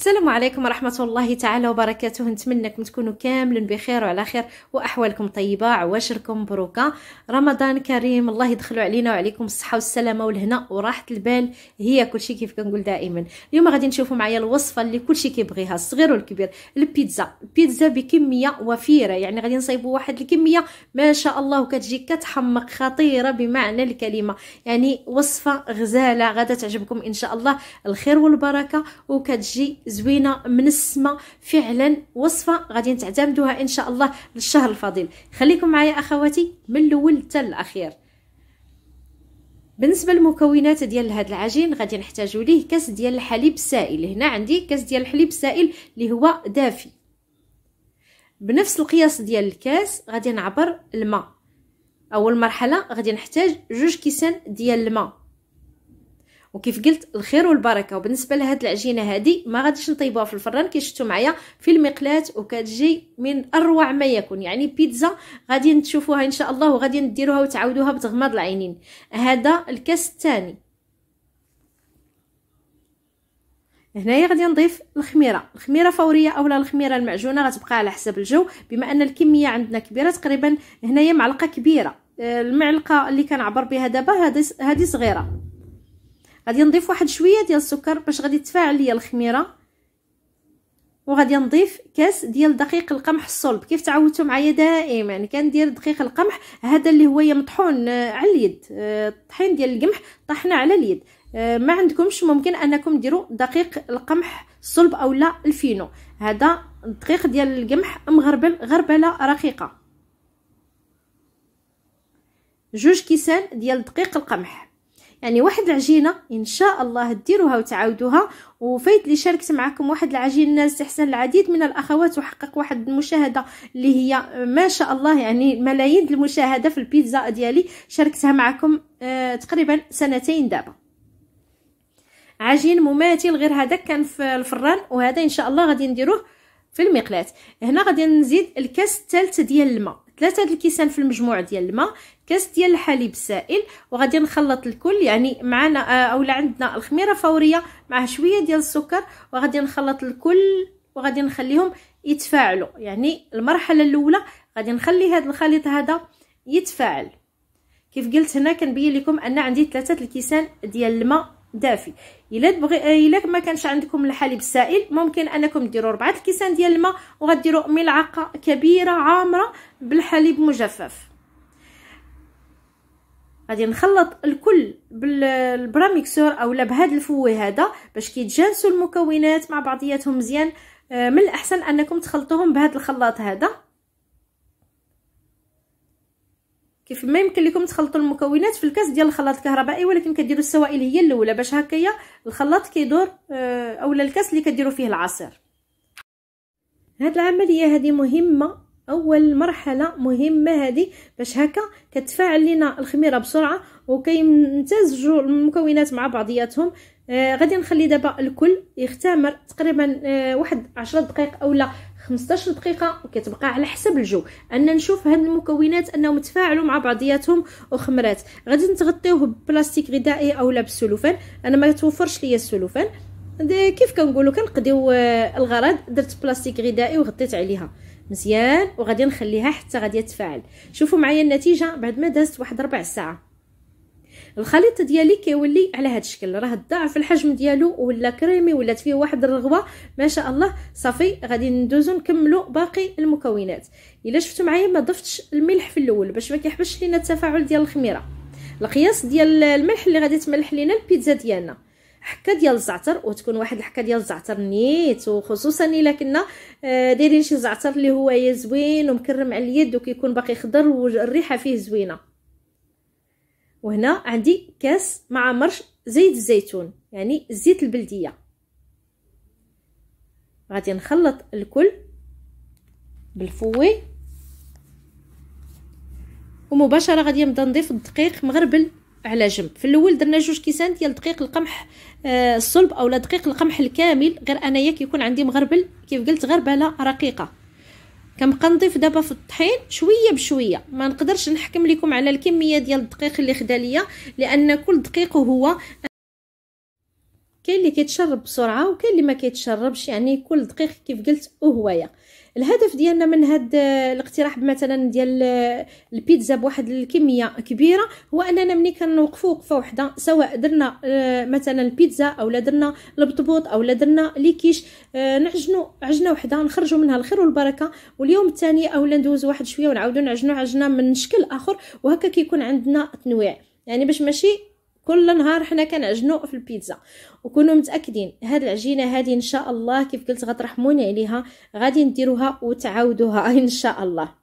السلام عليكم ورحمة الله تعالى وبركاته نتمنىكم تكونوا كاملين بخير وعلى خير وأحوالكم طيبة عواشركم مبروكة رمضان كريم الله يدخلوا علينا وعليكم الصحة والسلامة والهنا وراحة البال هي كل شيء كيف كنقول دائما اليوم غادي نشوفوا معايا الوصفة اللي كل شيء كيبغيها الصغير والكبير البيتزا البيتزا بكمية وفيرة يعني غادي نصيبوا واحد الكمية ما شاء الله وكتجي كتحمق خطيرة بمعنى الكلمة يعني وصفة غزالة غادا تعجبكم إن شاء الله الخير والبركة وكتجي زوينه من السما فعلا وصفه غادي تعتمدوها ان شاء الله للشهر الفضيل خليكم معايا اخواتي من الاول حتى الاخير بالنسبه للمكونات ديال هذا العجين غادي نحتاجو ليه كاس ديال الحليب السائل هنا عندي كاس ديال الحليب السائل اللي هو دافي بنفس القياس ديال الكاس غادي نعبر الماء اول مرحله غادي نحتاج جوج كيسان ديال الماء وكيف قلت الخير والبركه وبالنسبه لهاد العجينه هذه ما غاديش نطيبوها في الفران كي شفتوا معايا في المقلات وكتجي من اروع ما يكون يعني بيتزا غادي تشوفوها ان شاء الله وغادي نديروها وتعاودوها بتغمض العينين هذا الكاس الثاني هنايا غادي نضيف الخميره الخميره فوريه اولا الخميره المعجونه غتبقى على حسب الجو بما ان الكميه عندنا كبيره تقريبا هنايا معلقه كبيره آه، المعلقه اللي كنعبر بها دابا هذه صغيره غادي نضيف واحد شويه ديال السكر باش غادي تفاعل ليا الخميره وغادي نضيف كاس ديال دقيق القمح الصلب كيف تعودتوا معايا دائما كندير دقيق القمح هذا اللي هو مطحون آه، على اليد الطحين آه، ديال القمح طحنا على اليد آه، ما عندكمش ممكن انكم ديروا دقيق القمح الصلب اولا الفينو هذا الدقيق ديال القمح مغربل غربله رقيقه جوج كيسان ديال دقيق القمح يعني واحد العجينه ان شاء الله ديروها وتعاودوها وفيت لي شاركت معكم واحد العجين الناس تحسن العديد من الاخوات وحقق واحد المشاهده اللي هي ما شاء الله يعني ملايين المشاهده في البيتزا ديالي شاركتها معكم آه تقريبا سنتين دابا عجين مماثل غير هذا كان في الفران وهذا ان شاء الله غادي نديروه في المقلاة هنا غادي نزيد الكاس الثالث ديال الماء ثلاثه الكيسان في المجموع ديال الماء كاس ديال الحليب السائل وغادي نخلط الكل يعني معنا آه، اولا عندنا الخميره فوريه مع شويه ديال السكر وغادي نخلط الكل وغادي نخليهم يتفاعلوا يعني المرحله الاولى غادي نخلي هذا الخليط هذا يتفاعل كيف قلت هنا كنبين لكم ان عندي ثلاثه الكيسان ديال الماء دافي الا تبغي آه، الا ما كانش عندكم الحليب السائل ممكن انكم ديروا ربعه الكيسان ديال الماء وغديروا ملعقه كبيره عامره بالحليب مجفف غادي نخلط الكل بالبراميكسور اولا بهذا الفوي هذا باش كيتجانسوا المكونات مع بعضياتهم مزيان آه، من الاحسن انكم تخلطوهم بهذا الخلاط هذا كيف ما يمكن لكم تخلطوا المكونات في الكاس ديال الخلاط الكهربائي ولكن كديروا السوائل هي الاولى باش هكايا الخلاط كيدور آه، اولا الكاس اللي كديروا فيه العصير هاد العمليه هذه مهمه اول مرحله مهمه هذه باش هكا كتفاعل لنا الخميره بسرعه وكيمتزجوا المكونات مع بعضياتهم آه غادي نخلي دابا الكل يختمر تقريبا آه واحد 10 دقائق اولا 15 دقيقه وكتبقى على حسب الجو ان نشوف هاد المكونات انهم تفاعلوا مع بعضياتهم وخمرات غادي نتغطيوه ببلاستيك غذائي اولا بالسلوفان انا ما توفرش ليا السلوفان كيف كنقولوا كنقضيو آه، الغرض درت بلاستيك غذائي وغطيت عليها مزيان وغادي نخليها حتى غادي تفاعل شوفوا معايا النتيجه بعد ما دازت واحد ربع ساعه الخليط ديالي كيولي على هذا الشكل راه ضاعف الحجم ديالو ولا كريمي ولات فيه واحد الرغوه ما شاء الله صافي غادي ندوزو نكملو باقي المكونات الا شفتوا معايا ما ضفتش الملح في الاول باش ما كيحبش لينا التفاعل ديال الخميره القياس ديال الملح اللي غادي تملح لينا البيتزا ديالنا حكه ديال الزعتر وتكون واحد الحكه ديال الزعتر نيت وخصوصا الا كنا آه، دايرين شي زعتر اللي هو يا زوين ومكرم على اليد وكيكون باقي خضر والريحه فيه زوينه وهنا عندي كاس مع مرش زيت الزيتون يعني الزيت البلديه غادي نخلط الكل بالفوي ومباشره غادي نبدا نضيف الدقيق مغربل على جنب في الاول درنا جوج كيسان ديال دقيق القمح آه الصلب اولا دقيق القمح الكامل غير انايا كيكون عندي مغربل كيف قلت غربله رقيقه كنبقى نضيف دابا في الطحين شويه بشويه ما نقدرش نحكم لكم على الكميه ديال الدقيق اللي خدا لان كل دقيق هو كاين اللي كيتشرب بسرعه وكاين اللي ما كيتشربش يعني كل دقيق كيف قلت وهوايه الهدف ديالنا من هاد آه، الاقتراح مثلا ديال آه، البيتزا بواحد الكميه كبيره هو اننا ملي كنوقفوا وقفه وحده سواء درنا آه، مثلا البيتزا اولا درنا البطبوط اولا درنا ليكيش نعجنوا عجنه وحده نخرجوا منها الخير والبركه واليوم الثاني اولا ندوز واحد شويه ونعاودوا نعجنوا عجنه من شكل اخر وهكا كيكون عندنا تنويع يعني باش ماشي كل نهار حنا كنعجنوا في البيتزا وكونوا متاكدين هاد العجينه هذه ان شاء الله كيف قلت غترحموني عليها غادي نديروها وتعاودوها ان شاء الله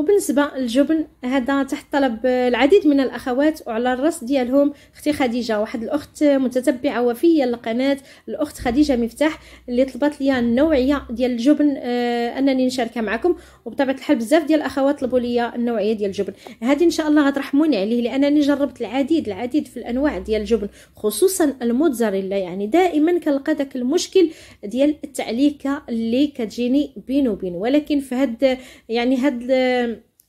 وبالنسبه للجبن هذا تحت طلب العديد من الاخوات وعلى الراس ديالهم اختي خديجه واحد الاخت متتبعه وفيه للقناه الاخت خديجه مفتاح اللي طلبت لي النوعيه ديال الجبن آه، انني نشاركها معكم وبطبيعه الحال بزاف ديال الاخوات طلبوا لي النوعيه ديال الجبن هذه ان شاء الله غترحموني عليه لانني جربت العديد العديد في الانواع ديال الجبن خصوصا الموتزاريلا يعني دائما كنلقى داك المشكل ديال التعليكه اللي كتجيني بين وبين ولكن في هاد يعني هاد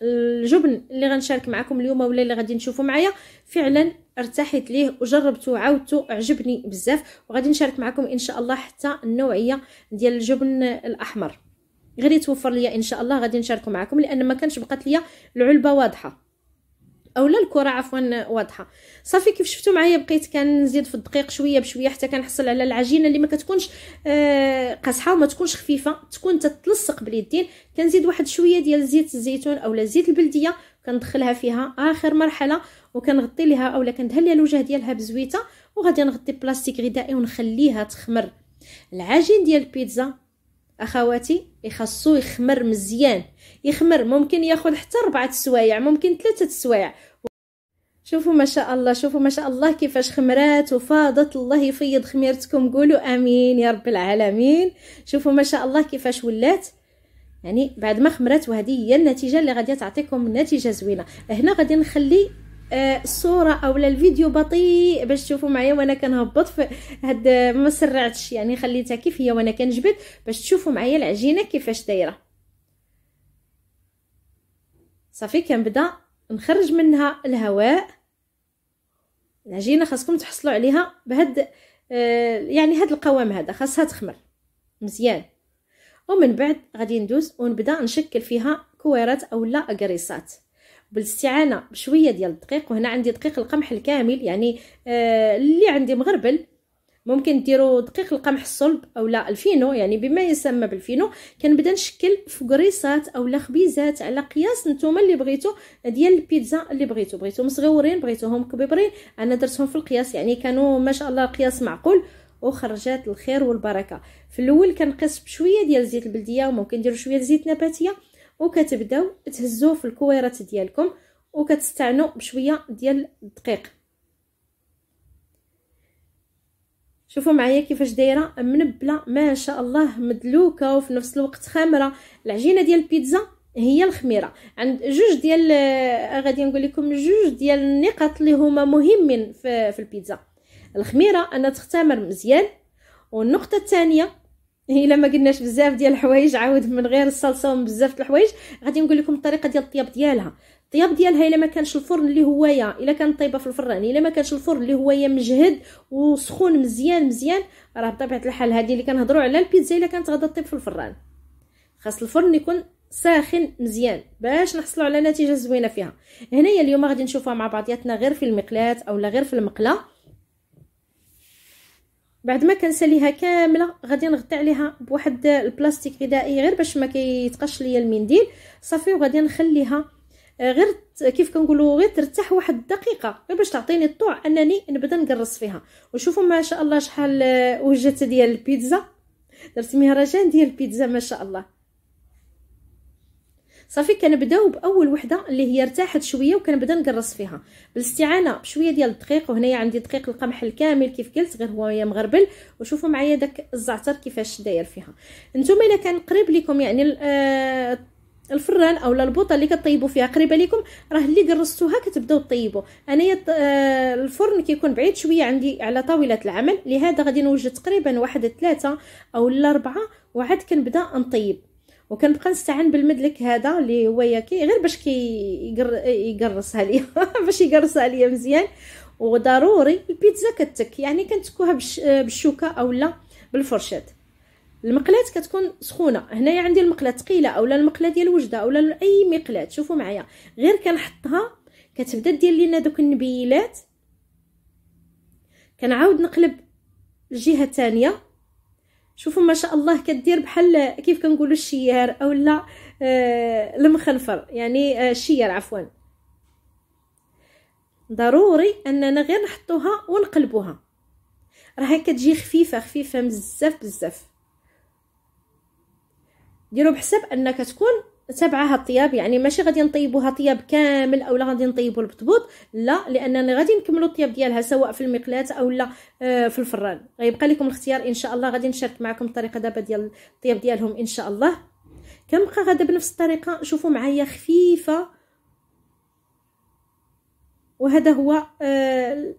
الجبن اللي غنشارك معكم اليوم ولا اللي غادي نشوفوا معايا فعلا ارتحت ليه وجربته وعاودته عجبني بزاف وغادي نشارك معكم ان شاء الله حتى النوعيه ديال الجبن الاحمر غير يتوفر ليا ان شاء الله غادي نشاركه معكم لان ما كانش بقات ليا العلبه واضحه او لا الكره عفوا واضحه صافي كيف شفتوا معايا بقيت كنزيد في الدقيق شويه بشويه حتى كنحصل على العجينه اللي ما كتكونش آه قاصحه وما تكونش خفيفه تكون تتلصق باليدين كنزيد واحد شويه ديال زيت الزيتون اولا زيت البلديه كندخلها فيها اخر مرحله وكنغطي لها اولا كندهن لها الوجه ديالها بزويته وغادي نغطي بلاستيك غذائي ونخليها تخمر العجين ديال البيتزا اخواتي يخصو يخمر مزيان يخمر ممكن ياخذ حتى ربعة السوايع ممكن ثلاثة السوايع شوفوا ما شاء الله شوفوا ما شاء الله كيفاش خمرات وفاضت الله يفيض خميرتكم قولوا امين يا رب العالمين شوفوا ما شاء الله كيفاش ولات يعني بعد ما خمرات وهذه هي النتيجه اللي غادي تعطيكم نتيجه زوينه هنا غادي نخلي آه، الصوره اولا الفيديو بطيء باش تشوفوا معايا وانا كنهبط في هاد ما سرعتش يعني خليتها كيف هي وانا كنجبد باش تشوفوا معايا العجينه كيفاش دايره صافي كنبدا نخرج منها الهواء العجينه خاصكم تحصلوا عليها بهاد آه يعني هاد القوام هذا خاصها تخمر مزيان ومن بعد غادي ندوز ونبدا نشكل فيها كويرات اولا اكريسات بالاستعانه بشويه ديال الدقيق وهنا عندي دقيق القمح الكامل يعني آه اللي عندي مغربل ممكن ديروا دقيق القمح الصلب او لا الفينو يعني بما يسمى بالفينو كنبدا نشكل فكريصات او لا خبيزات على قياس نتوما اللي بغيتو ديال البيتزا اللي بغيتو بغيتو صغيورين بغيتوهم كبيبرين انا درتهم في القياس يعني كانوا ما شاء الله القياس معقول وخرجات الخير والبركه في الاول كنقص بشويه ديال زيت البلديه وممكن نديروا شويه زيت نباتيه وكتبداو تهزوه في الكويرات ديالكم وكتستعنوا بشويه ديال الدقيق شوفوا معايا كيفاش دايره منبله ما شاء الله مدلوكه وفي نفس الوقت خامره العجينه ديال البيتزا هي الخميره عند جوج ديال آه، غادي نقول لكم جوج ديال النقط اللي هما مهمين في, في البيتزا الخميره انها تختمر مزيان والنقطه الثانيه الا لما قلناش بزاف ديال الحوايج عاود من غير الصلصه ومن بزاف الحوايج غادي نقول لكم الطريقه ديال الطياب ديالها الطياب ديالها الا ما كانش الفرن اللي هوايا الا كانت طيبه في الفران الا ما كانش الفرن اللي هوايا مجهد وسخون مزيان مزيان راه بطبيعه الحال هذه اللي كنهضروا على البيتزا الا كانت غادا طيب في الفران خاص الفرن يكون ساخن مزيان باش نحصلوا على نتيجه زوينه فيها هنايا اليوم غادي نشوفها مع بعضياتنا غير في المقلاه اولا غير في المقله بعد ما كنساليها كامله غادي نغطي عليها بواحد البلاستيك غذائي غير باش ما كيتقاش ليا المنديل صافي وغادي نخليها آه، غير كيف كنقولوا غير ترتاح واحد الدقيقه غير باش تعطيني الطوع انني نبدا نقرص فيها وشوفوا ما شاء الله شحال آه، وجدت ديال البيتزا درت مهرجان ديال البيتزا ما شاء الله صافي كنبداو باول وحده اللي هي ارتاحت شويه وكنبدا نقرص فيها بالاستعانه بشويه ديال الدقيق وهنايا عندي دقيق القمح الكامل كيف قلت غير هو مغربل وشوفوا معايا داك الزعتر كيفاش داير فيها نتوما الا كان قريب لكم يعني آه، الفران اولا البوطه اللي كطيبوا فيها قريبه لكم راه اللي قرصتوها كتبداو طيبوا انايا آه، الفرن كيكون بعيد شويه عندي على طاوله العمل لهذا غادي نوجد تقريبا واحد ثلاثة او اربعة وعاد كنبدا نطيب وكنبقى نستعن بالمدلك هذا اللي هو ياكي غير باش يقرصها ليا باش يقرصها ليا مزيان وضروري البيتزا كتك يعني كنتكوها بالشوكه اولا بالفرشات المقلات كتكون سخونه هنايا عندي المقله ثقيله اولا المقله ديال وجده اولا اي مقلاه شوفوا معايا غير كنحطها كتبدا دير لينا دوك النبيلات كنعاود نقلب الجهه الثانيه شوفوا ما شاء الله كدير بحال كيف كنقولوا الشيار اولا آه المخنفر يعني آه الشيار عفوا ضروري اننا غير نحطوها ونقلبوها راه كتجي خفيفه خفيفه بزاف بزاف ديروا بحساب انك تكون تبعها الطياب يعني ماشي غادي نطيبوها طياب كامل اولا غادي نطيبو البطبوط لا لاننا غادي نكملو الطياب ديالها سواء في المقلاة اولا آه، في الفران غيبقى لكم الاختيار ان شاء الله غادي نشارك معكم الطريقه دابا ديال الطياب ديالهم ان شاء الله كنبقى غادا بنفس الطريقه شوفوا معايا خفيفه وهذا هو آه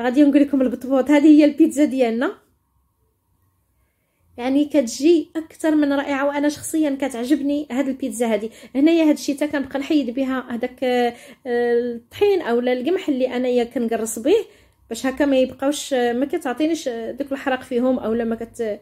غادي نقول لكم البطبوط هذه هي البيتزا ديالنا يعني كتجي اكثر من رائعه وانا شخصيا كتعجبني هاد البيتزا هادي هنايا هاد الشتاء كنبقى نحيد بها هداك آه، الطحين اولا القمح اللي انايا كنقرص به باش هكا ما يبقاوش آه، ما كتعطينيش آه، داك الحرق فيهم اولا ما كت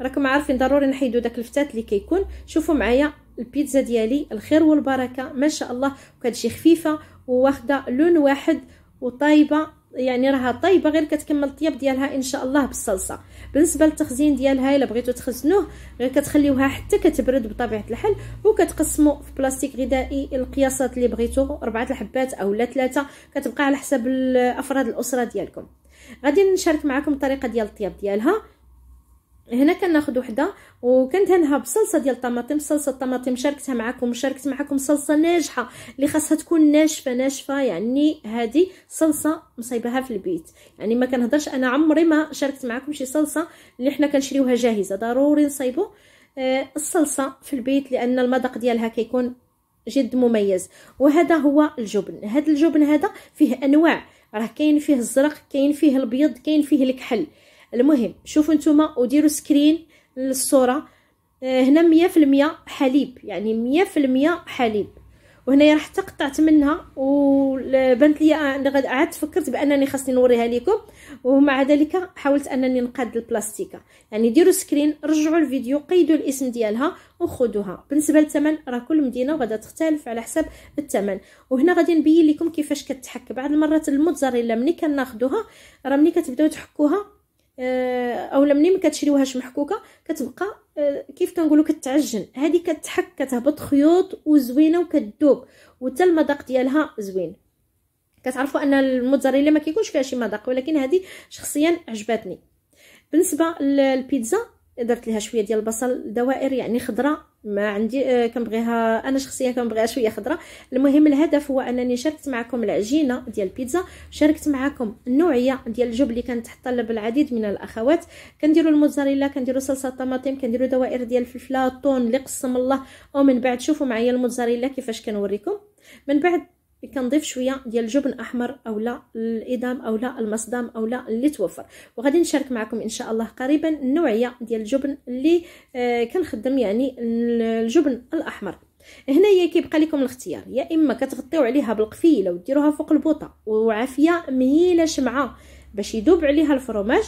راكم عارفين ضروري نحيدو داك الفتات اللي كيكون شوفوا معايا البيتزا ديالي الخير والبركه ما شاء الله وكتجي خفيفه وواخده لون واحد وطايبه يعني راها طيبه غير كتكمل الطياب ديالها ان شاء الله بالصلصه بالنسبه للتخزين ديالها الا بغيتو تخزنوه غير كتخليوها حتى كتبرد بطبيعه الحال وكتقسموا في بلاستيك غذائي القياسات اللي بغيتو اربعه الحبات او لا ثلاثه كتبقى على حسب افراد الاسره ديالكم غادي نشارك معكم الطريقه ديال الطياب ديالها هنا كناخذ وحده وكندهنها بصلصه ديال الطماطم صلصه الطماطم شاركتها معكم شاركت معكم صلصه ناجحه اللي خاصها تكون ناشفه ناشفه يعني هذه صلصه مصايبها في البيت يعني ما كنهضرش انا عمري ما شاركت معكم شي صلصه اللي حنا كنشريوها جاهزه ضروري نصايبوا آه، الصلصه في البيت لان المذاق ديالها كيكون جد مميز وهذا هو الجبن هذا الجبن هذا فيه انواع راه كاين فيه الزرق كاين فيه الابيض كاين فيه الكحل المهم شوفوا نتوما وديروا سكرين للصوره آه، هنا مية حليب يعني مية حليب وهنايا راح تقطعت منها وبنت لي انا عاد فكرت بانني خاصني نوريها لكم ومع ذلك حاولت انني نقاد البلاستيكه يعني ديروا سكرين رجعوا الفيديو قيدوا الاسم ديالها وخذوها بالنسبه للثمن راه كل مدينه غادا تختلف على حسب الثمن وهنا غادي نبين لكم كيفاش كتحك بعض المرات الموتزاريلا ملي كناخذوها راه ملي كتبداو تحكوها آه، اولا ملي ما كتشريوهاش محكوكه كتبقى آه، كيف كنقولوا كتعجن هذه كتحك كتهبط خيوط وزوينه وكتذوب وحتى المذاق ديالها زوين كتعرفوا ان الموتزاريلا ما كيكونش فيها شي مذاق ولكن هذه شخصيا عجبتني بالنسبه للبيتزا درت لها شويه ديال البصل دوائر يعني خضره ما عندي آه كنبغيها انا شخصيا كنبغيها شويه خضراء المهم الهدف هو انني شاركت معكم العجينه ديال البيتزا شاركت معكم النوعيه ديال الجبن اللي كنتطلب العديد من الاخوات كنديروا الموزاريلا كنديروا صلصه طماطم كنديروا دوائر ديال الفلفله الطون اللي قسم الله ومن بعد شوفوا معايا الموزاريلا كيفاش كنوريكم من بعد كنضيف شويه ديال الجبن احمر اولا الادام اولا المصدام اولا اللي توفر وغادي نشارك معكم ان شاء الله قريبا النوعيه ديال الجبن اللي آه، كنخدم يعني الجبن الاحمر هنايا كيبقى لكم الاختيار يا اما كتغطيو عليها بالقفيله وديروها فوق البوطه وعافيه مهيله شمعه باش يذوب عليها الفرماج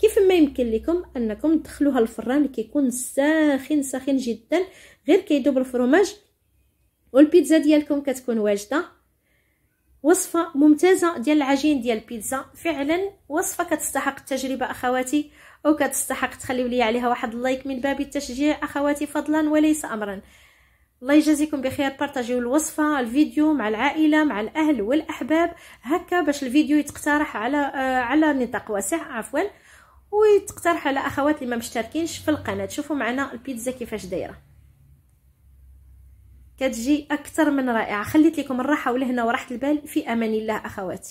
كيف ما يمكن لكم انكم تدخلوها الفران كيكون ساخن ساخن جدا غير كيذوب الفرماج والبيتزا ديالكم كتكون واجده وصفه ممتازه ديال العجين ديال البيتزا فعلا وصفه كتستحق التجربه اخواتي وكتستحق تخليو لي عليها واحد اللايك من باب التشجيع اخواتي فضلا وليس امرا الله يجازيكم بخير بارطاجيو الوصفه الفيديو مع العائله مع الاهل والاحباب هكا باش الفيديو يتقترح على آه على نطاق واسع عفوا ويتقترح على اخوات اللي ما مشتركينش في القناه شوفوا معنا البيتزا كيفاش دايره كتجي اكثر من رائعه خليت لكم الراحه ولهنا وراحه البال في امان الله اخواتي